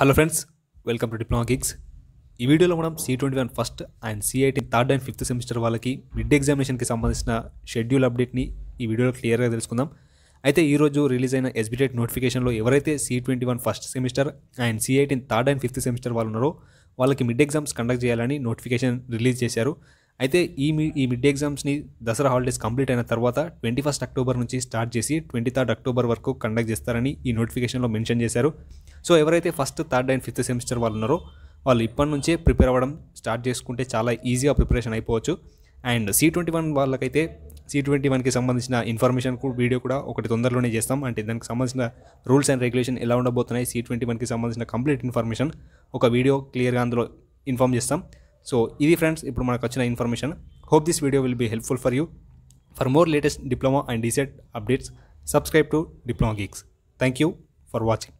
hello friends welcome to diploma geeks ఈ వీడియోలో మనం C twenty one first and CIT third and fifth semester వాళ్ళకి mid ఎగ్జామినేషన్కి సంబంధించిన షెడ్యూల్ అప్డేట్ని ఈ వీడియోలో క్లియర్గా తెలుసుకుందాం అయితే ఈరోజు రిలీజ్ అయిన ఎస్బిటెట్ నోటిఫికేషన్లో e ఎవరైతే C twenty one first semester and CIT third and fifth semester వాళ్ళు ఉన్నారో వాళ్ళకి మిడ్ ఎగ్జామ్స్ కండక్ట్ చేయాలని నోటిఫికేషన్ రిలీజ్ చేశారు అయితే ఈ ఈ మిడ్ ఎగ్జామ్స్ని దసరా హాలిడేస్ కంప్లీట్ అయిన తర్వాత ట్వంటీ ఫస్ట్ అక్టోబర్ నుంచి స్టార్ట్ చేసి ట్వంటీ థర్డ్ అక్టోబర్ వరకు కండక్ట్ చేస్తారని ఈ నోటిఫికేషన్లో మెన్షన్ చేశారు సో ఎవరైతే first third and fifth semester వాళ్ళు ఉన్నారో వాళ్ళు ఇప్పటి నుంచే ప్రిపేర్ అవ్వడం స్టార్ట్ చేసుకుంటే చాలా ఈజీగా ప్రిపరేషన్ అయిపోవచ్చు అండ్ సి ట్వంటీ వన్ వాళ్ళకైతే సి ట్వంటీ వన్కి సంబంధించిన ఇన్ఫర్మేషన్ వీడియో కూడా ఒకటి తొందరలోనే చేస్తాం అంటే దానికి సంబంధించిన రూల్స్ అండ్ రెగ్యులేషన్ ఎలా ఉండబోతున్నాయి సి ట్వంటీ వన్కి సంబంధించిన కంప్లీట్ ఇన్ఫర్మేషన్ ఒక వీడియో క్లియర్గా అందులో ఇన్ఫామ్ చేస్తాం సో ఇది ఫ్రెండ్స్ ఇప్పుడు మనకు వచ్చిన information hope this video will be helpful for you for more latest diploma and DEECET updates subscribe to diploma geeks thank you for watching